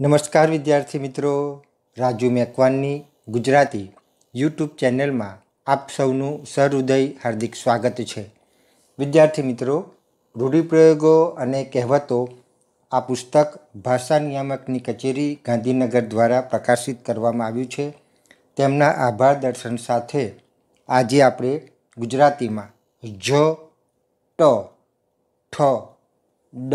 નમસ્કાર વિદ્યાર્થી મિત્રો રાજુ મેકવાનની ગુજરાતી યુટ્યુબ ચેનલમાં આપ સૌનું સહૃદય હાર્દિક સ્વાગત છે વિદ્યાર્થી મિત્રો રૂઢિપ્રયોગો અને કહેવતો આ પુસ્તક ભાષા નિયામકની કચેરી ગાંધીનગર દ્વારા પ્રકાશિત કરવામાં આવ્યું છે તેમના આભાર દર્શન સાથે આજે આપણે ગુજરાતીમાં જ ટ ઠ ડ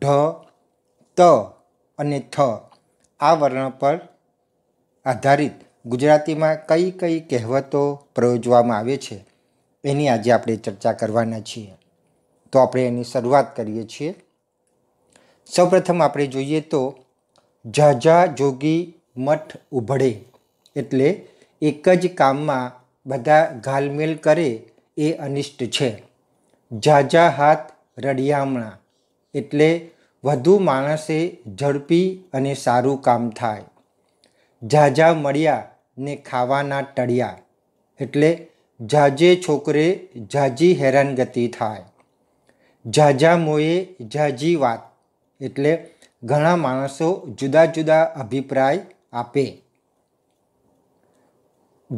ઢ ત અને થ આ વર્ણ પર આધારિત ગુજરાતીમાં કઈ કઈ કહેવતો પ્રયોજવામાં આવે છે એની આજે આપણે ચર્ચા કરવાના છીએ તો આપણે એની શરૂઆત કરીએ છીએ સૌપ્રથમ આપણે જોઈએ તો ઝાઝા જોગી મઠ ઉભડે એટલે એક જ કામમાં બધા ઘાલમેલ કરે એ અનિષ્ટ છે ઝાઝા હાથ રડિયામણા એટલે વધુ માણસે ઝડપી અને સારું કામ થાય ઝાઝા મળ્યા ને ખાવાના ટળ્યા એટલે ઝાઝે છોકરે ઝાઝી હેરાનગતિ થાય ઝાઝા મોએ ઝાઝી વાત એટલે ઘણા માણસો જુદા જુદા અભિપ્રાય આપે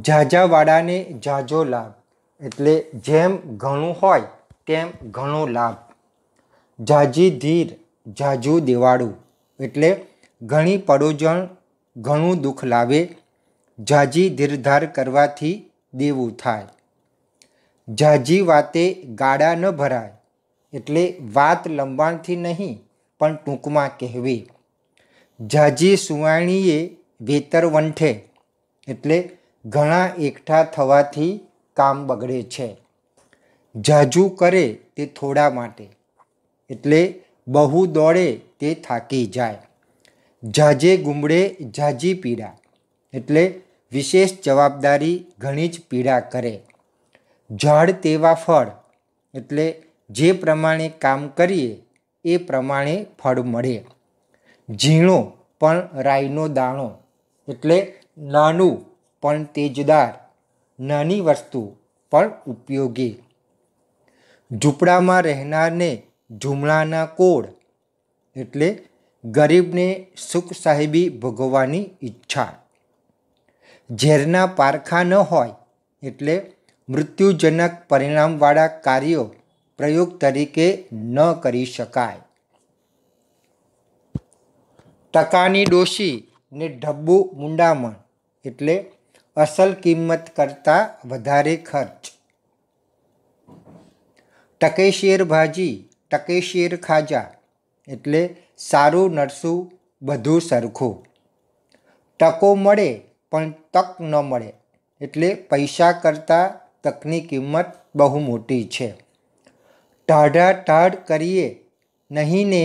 ઝાઝાવાળાને ઝાઝો લાભ એટલે જેમ ઘણું હોય તેમ ઘણો લાભ ઝાઝી ધીર ઝાઝું દેવાળું એટલે ઘણી પડોજણ ઘણું દુઃખ લાવે ઝાઝી ધીરધાર કરવાથી દેવું થાય ઝાઝી વાતે ગાડા ન ભરાય એટલે વાત લંબાણથી નહીં પણ ટૂંકમાં કહેવી ઝાઝી સુવાણીએ વેતર વંઠે એટલે ઘણા એકઠા થવાથી કામ બગડે છે જાજુ કરે તે થોડા માટે એટલે બહુ દોડે તે થાકી જાય ઝાઝે ગુમડે ઝાઝી પીડા એટલે વિશેષ જવાબદારી ઘણી જ પીડા કરે ઝાડ તેવા ફળ એટલે જે પ્રમાણે કામ કરીએ એ પ્રમાણે ફળ મળે ઝીણો પણ રાઈનો દાણો એટલે નાનું પણ તેજદાર નાની વસ્તુ પણ ઉપયોગી ઝૂંપડામાં રહેનારને જુમલાના કોડ એટલે ગરીબને સુખ સાહેબી ભોગવવાની ઈચ્છા ઝેરના પારખા ન હોય એટલે મૃત્યુજનક પરિણામવાળા કાર્યો પ્રયોગ તરીકે ન કરી શકાય ટકાની ડોશી ને ઢબ્બુ મુંડામણ એટલે અસલ કિંમત કરતાં વધારે ખર્ચ ટકે ભાજી ટકેશીર ખાજા એટલે સારું નરસું બધું સરખું તકો મળે પણ તક ન મળે એટલે પૈસા કરતાં તકની કિંમત બહુ મોટી છે ટાઢા ટાઢ કરીએ નહીં ને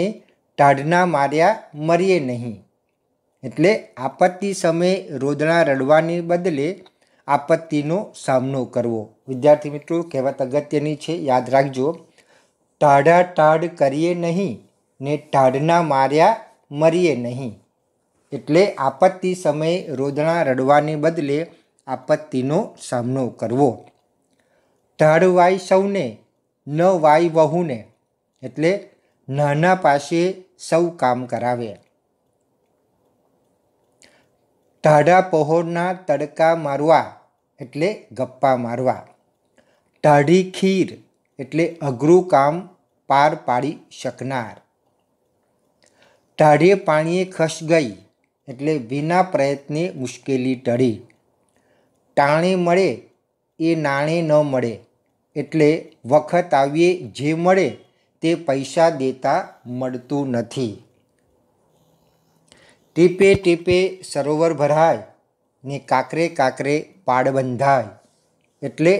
ટાઢના માર્યા મરીએ નહીં એટલે આપત્તિ સમયે રોદણા રડવાની બદલે આપત્તિનો સામનો કરવો વિદ્યાર્થી મિત્રો કહેવત અગત્યની છે યાદ રાખજો ટાઢા ટાઢ કરીએ નહીં ને ટાઢના માર્યા મરીએ નહીં એટલે આપત્તિ સમયે રોદણા રડવાને બદલે આપત્તિનો સામનો કરવો ટાઢ વાય સૌને ન વાય વહુને એટલે નાના પાસે સૌ કામ કરાવે ટાઢા પહોરના તડકા મારવા એટલે ગપ્પા મારવા ટાઢી ખીર એટલે અઘરું કામ પાર પાડી શકનાર ટાઢે પાણીએ ખસ ગઈ એટલે વિના પ્રયત્ને મુશ્કેલી ટળી ટાણે મળે એ નાણે ન મળે એટલે વખત આવીએ જે મળે તે પૈસા દેતા મળતું નથી ટીપે ટીપે સરોવર ભરાય ને કાંકરે કાંકરે પાડ બંધાય એટલે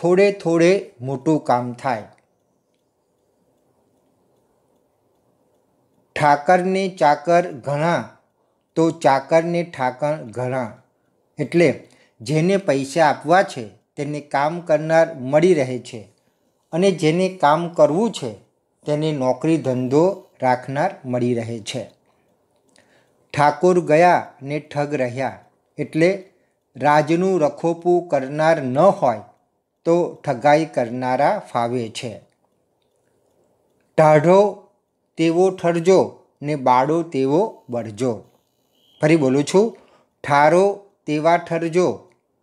થોડે થોડે મોટું કામ થાય ઠાકરને ચાકર ઘણા તો ચાકરને ઠાકર ઘણા એટલે જેને પૈસા આપવા છે તેને કામ કરનાર મળી રહે છે અને જેને કામ કરવું છે તેને નોકરી ધંધો રાખનાર મળી રહે છે ઠાકોર ગયા ને ઠગ રહ્યા એટલે રાજનું રખોપું કરનાર ન હોય તો ઠગાઈ કરનારા ફાવે છે ઢાઢો તેવો ઠરજો ને બાળો તેવો બળજો ફરી બોલું છું ઠારો તેવા ઠરજો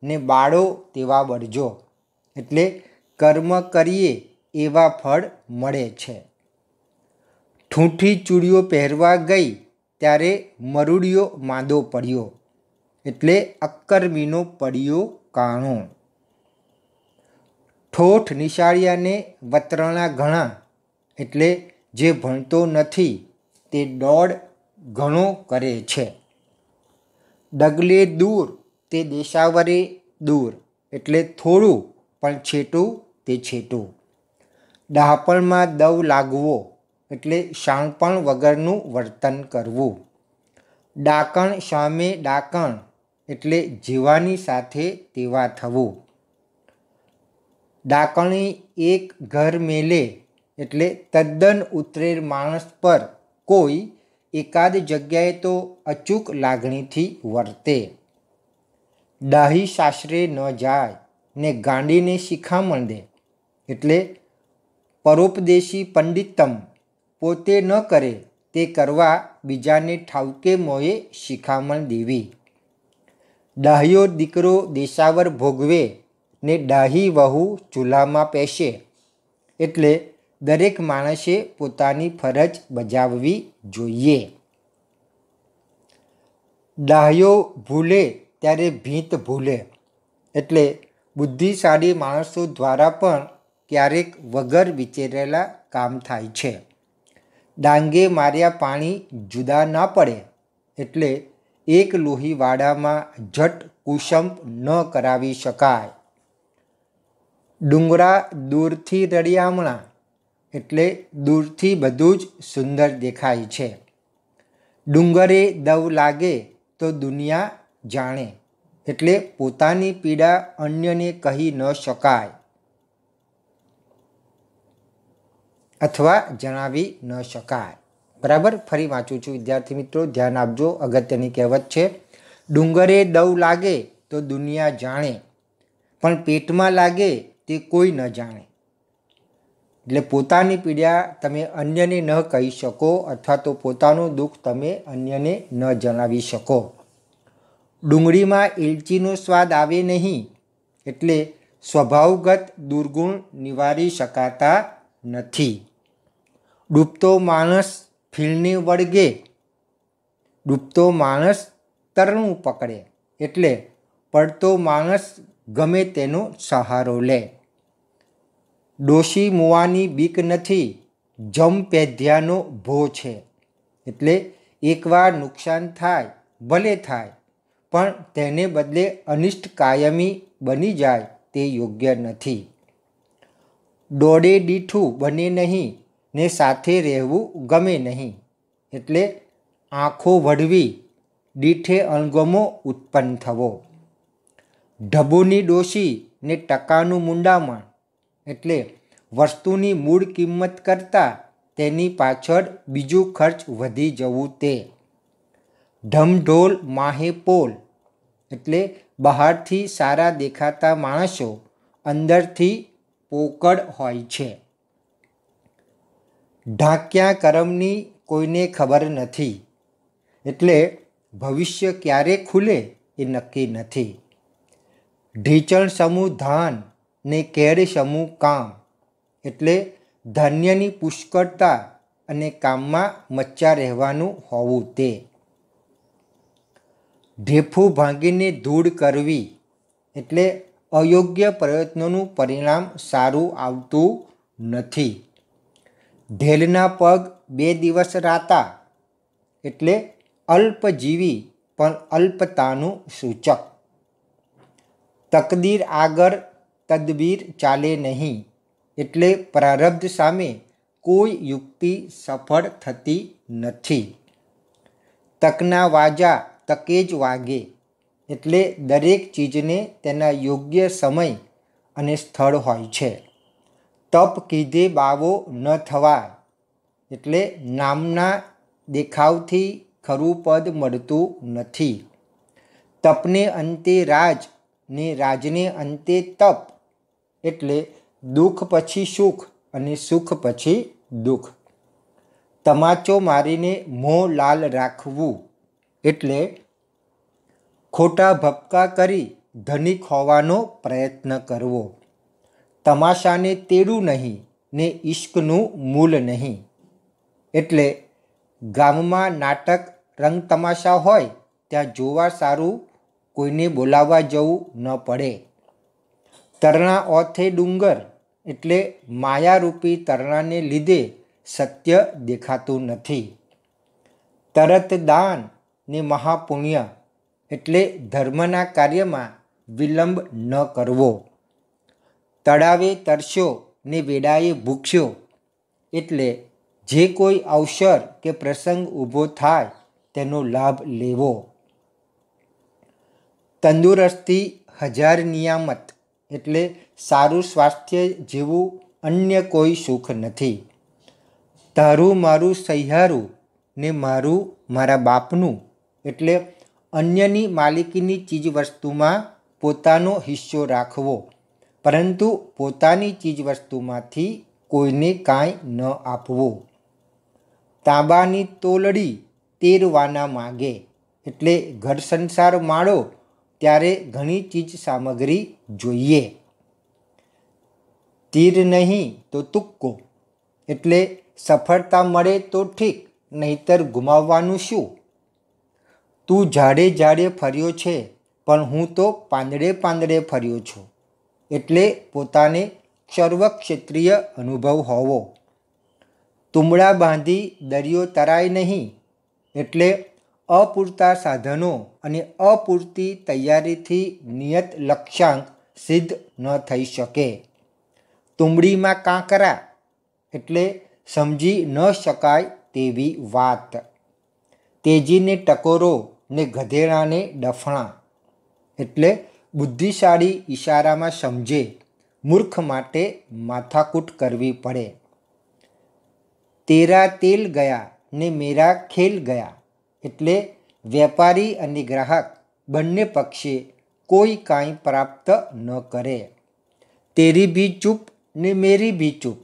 ને બાળો તેવા બળજો એટલે કર્મ કરીએ એવા ફળ મળે છે ઠૂંઠી ચૂડીઓ પહેરવા ગઈ ત્યારે મરુડિયો માંદો પડ્યો એટલે અક્કરમીનો પડ્યો કાણો ઠોઠ નિશાળિયાને વતરણા ઘણા એટલે જે ભણતો નથી તે દોડ ઘણો કરે છે ડગલે દૂર તે દેશાવરે દૂર એટલે થોડું પણ છેટું તે છેટું ડહાપણમાં દવ લાગવો એટલે શાણપણ વગરનું વર્તન કરવું ડાકણ સામે ડાકણ એટલે જીવાની સાથે તેવા થવું ડાકણી એક ઘર મેલે એટલે તદ્દન ઉત્રેર માણસ પર કોઈ એકાદ જગ્યાએ તો અચૂક લાગણીથી વર્તે ડાહી સાસરે ન જાય ને ગાંડીને શિખામણ દે એટલે પરોપદેશી પંડિતમ પોતે ન કરે તે કરવા બીજાને ઠાવકે મોએ શિખામણ દેવી ડાહ્યો દીકરો દેશાવર ભોગવે ને ડાહી વહુ ચૂલામાં પેશે એટલે દરેક માણસે પોતાની ફરજ બજાવવી જોઈએ ડાહ્યો ભૂલે ત્યારે ભીંત ભૂલે એટલે બુદ્ધિશાળી માણસો દ્વારા પણ ક્યારેક વગર વિચેરેલા કામ થાય છે ડાંગે માર્યા પાણી જુદા ના પડે એટલે એક લોહીવાડામાં જટ કુશંપ ન કરાવી શકાય ડુંગરા દૂરથી રળિયામણા એટલે દૂરથી બધું જ સુંદર દેખાય છે ડુંગરે દવ લાગે તો દુનિયા જાણે એટલે પોતાની પીડા અન્યને કહી ન શકાય અથવા જણાવી ન શકાય બરાબર ફરી વાંચું છું વિદ્યાર્થી મિત્રો ધ્યાન આપજો અગત્યની કહેવત છે ડુંગરે દવ લાગે તો દુનિયા જાણે પણ પેટમાં લાગે તે કોઈ ન જાણે એટલે પોતાની પીડા તમે અન્યને ન કહી શકો અથવા તો પોતાનું દુઃખ તમે અન્યને ન જણાવી શકો ડુંગળીમાં એલચીનો સ્વાદ આવે નહીં એટલે સ્વભાવગત દુર્ગુણ નિવારી શકાતા નથી ડૂબતો માણસ ફીલને વળગે ડૂબતો માણસ તરણું પકડે એટલે પડતો માણસ ગમે તેનો સહારો લે ડોશી મુવાની બીક નથી જમ પેધ્યાનો ભો છે એટલે એકવાર નુકસાન થાય ભલે થાય પણ તેને બદલે અનિષ્ટ કાયમી બની જાય તે યોગ્ય નથી દોડે દીઠું બને નહીં ને સાથે રહેવું ગમે નહીં એટલે આંખો વળવી દીઠે અણગમો ઉત્પન્ન થવો ઢબુની ડોશી ને ટકાનું મૂંડામણ એટલે વસ્તુની મૂળ કિંમત કરતાં તેની પાછળ બીજું ખર્ચ વધી જવું તે ઢમઢોલ માહે પોલ એટલે બહારથી સારા દેખાતા માણસો અંદરથી પોકળ હોય છે ઢાંક્યા કરમની કોઈને ખબર નથી એટલે ભવિષ્ય ક્યારે ખુલે એ નક્કી નથી ઢીચણ સમૂહ ધાન ને કેળ સમૂહ કામ એટલે ધાન્યની પુષ્કળતા અને કામમાં મચ્ચા રહેવાનું હોવું તે ઢેફું ભાંગીને ધૂળ કરવી એટલે અયોગ્ય પ્રયત્નોનું પરિણામ સારું આવતું નથી ઢેલના પગ બે દિવસ રાતા એટલે અલ્પજીવી પણ અલ્પતાનું સૂચક તકદીર આગળ તદબીર ચાલે નહીં એટલે પ્રારબ્ધ સામે કોઈ યુક્તિ સફળ થતી નથી તકના વાજા તકે જ વાગે એટલે દરેક ચીજને તેના યોગ્ય સમય અને સ્થળ હોય છે તપ કીધે બાવો ન થવા એટલે નામના દેખાવથી ખરું પદ મળતું નથી તપને અંતે રાજ ને રાજને અંતે તપ એટલે દુઃખ પછી સુખ અને સુખ પછી દુઃખ તમાચો મારીને મોં લાલ રાખવું એટલે ખોટા ભપકા કરી ધનિક હોવાનો પ્રયત્ન કરવો તમાશાને તેડું નહીં ને ઈશ્કનું મૂલ નહીં એટલે ગામમાં નાટક રંગ તમાશા હોય ત્યાં જોવા સારું કોઈને બોલાવવા જવું ન પડે તરણા ઓથે ડુંગર એટલે માયારૂપી તરણાને લીધે સત્ય દેખાતું નથી તરત દાન ને મહાપુણ્ય એટલે ધર્મના કાર્યમાં વિલંબ ન કરવો તળાવે તરસ્યો ને વેડાએ ભૂખ્યો એટલે જે કોઈ અવસર કે પ્રસંગ ઊભો થાય તેનો લાભ લેવો તંદુરસ્તી હજાર નિયામત એટલે સારું સ્વાસ્થ્ય જેવું અન્ય કોઈ સુખ નથી તારું મારું સહિયારું ને મારું મારા બાપનું એટલે અન્યની માલિકીની ચીજવસ્તુમાં પોતાનો હિસ્સો રાખવો પરંતુ પોતાની ચીજવસ્તુમાંથી કોઈને કાંઈ ન આપવું તાંબાની તોલડી તેરવાના માગે એટલે ઘર સંસાર માળો ત્યારે ઘણી ચીજ સામગ્રી જોઈએ તીર નહીં તો તુક્કો એટલે સફળતા મળે તો ઠીક નહીતર ગુમાવવાનું શું તું જાડે જાડે ફર્યો છે પણ હું તો પાંદડે પાંદડે ફર્યો છું એટલે પોતાને સર્વક્ષેત્રીય અનુભવ હોવો તુમડા બાંધી દરિયો તરાય નહીં એટલે અપૂરતા સાધનો અને અપૂરતી તૈયારીથી નિયત લક્ષ્યાંક સિદ્ધ ન થઈ શકે તુંબડીમાં કાંકરા એટલે સમજી ન શકાય તેવી વાત તેજીને ટકોરો ને ગધેડાને ડફણા એટલે બુદ્ધિશાળી ઈશારામાં સમજે મૂર્ખ માટે માથાકૂટ કરવી પડે તેરા તેલ ગયા ને મેરા ખેલ ગયા એટલે વેપારી અને ગ્રાહક બંને પક્ષે કોઈ કાંઈ પ્રાપ્ત ન કરે તેરી બી ચૂપ ને મેરી બી ચૂપ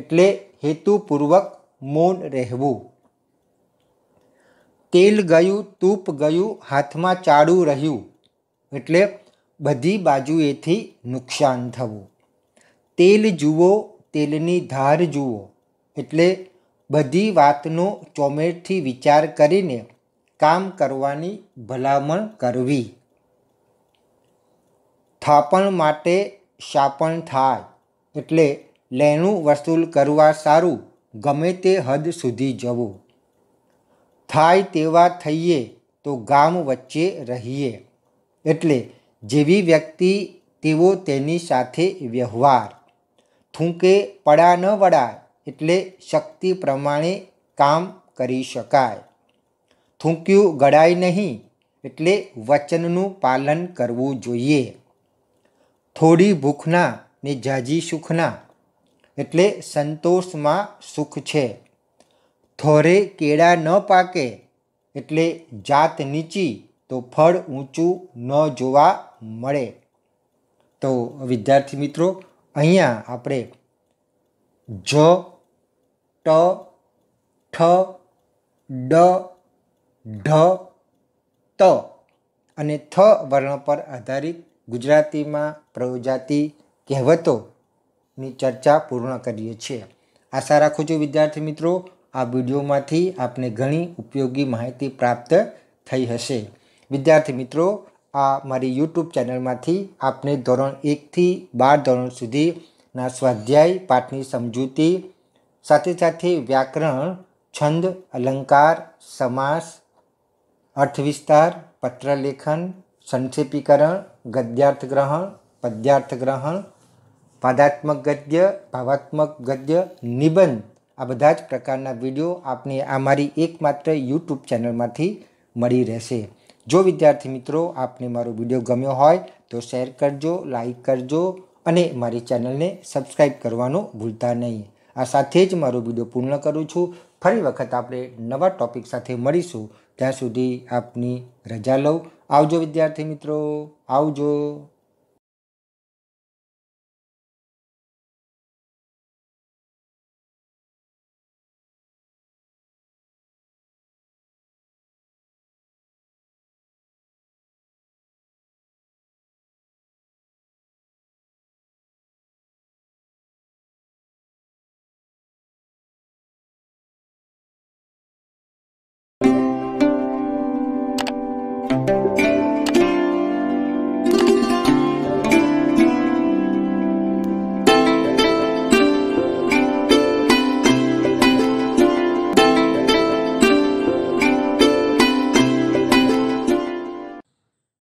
એટલે હેતુપૂર્વક મૌન રહેવું તેલ ગયું તૂપ ગયું હાથમાં ચાડું રહ્યું એટલે બધી બાજુએથી નુકસાન થવું તેલ જુઓ તેલની ધાર જુઓ એટલે બધી વાતનો ચોમેરથી વિચાર કરીને કામ કરવાની ભલામણ કરવી થાપણ માટે શાપણ થાય એટલે લેણું વસૂલ કરવા સારું ગમે તે હદ સુધી જવું થાય તેવા થઈએ તો ગામ વચ્ચે રહીએ એટલે જેવી વ્યક્તિ તેવો તેની સાથે વ્યવહાર થૂંકે પડા ન વડાય એટલે શક્તિ પ્રમાણે કામ કરી શકાય થૂંક્યું ગળાય નહીં એટલે વચનનું પાલન કરવું જોઈએ થોડી ભૂખના ને જાજી સુખના એટલે સંતોષમાં સુખ છે થોરે કેળા ન પાકે એટલે જાત નીચી તો ફળ ઊંચું ન જોવા મળે તો વિદ્યાર્થી મિત્રો અહીંયા આપણે જ ટ ઠ ડ ઢ ત અને થ વર્ણ પર આધારિત ગુજરાતીમાં પ્રયોજાતી કહેવતોની ચર્ચા પૂર્ણ કરીએ છીએ આશા રાખું છું વિદ્યાર્થી મિત્રો આ વિડીયોમાંથી આપને ઘણી ઉપયોગી માહિતી પ્રાપ્ત થઈ હશે વિદ્યાર્થી મિત્રો આ મારી યુટ્યુબ ચેનલમાંથી આપને ધોરણ એકથી બાર ધોરણ સુધીના સ્વાધ્યાય પાઠની સમજૂતી સાથે સાથે વ્યાકરણ છંદ અલંકાર સમાસ અર્થવિસ્તાર પત્રલેખન સંક્ષેપીકરણ ગદ્યાર્થગ્રહણ પદ્યાર્થગ્રહણ પાદાત્મક ગદ્ય ભાવાત્મક ગદ્ય નિબંધ આ બધા જ પ્રકારના વિડીયો આપને આ મારી એકમાત્ર યુટ્યુબ ચેનલમાંથી મળી રહેશે જો વિદ્યાર્થી મિત્રો આપને મારો વિડીયો ગમ્યો હોય તો શેર કરજો લાઈક કરજો અને મારી ચેનલને સબસ્ક્રાઈબ કરવાનું ભૂલતા નહીં આ સાથે જ મારો વિડીયો પૂર્ણ કરું છું ફરી વખત આપણે નવા ટોપિક સાથે મળીશું ત્યાં સુધી આપની રજા લઉં આવજો વિદ્યાર્થી મિત્રો આવજો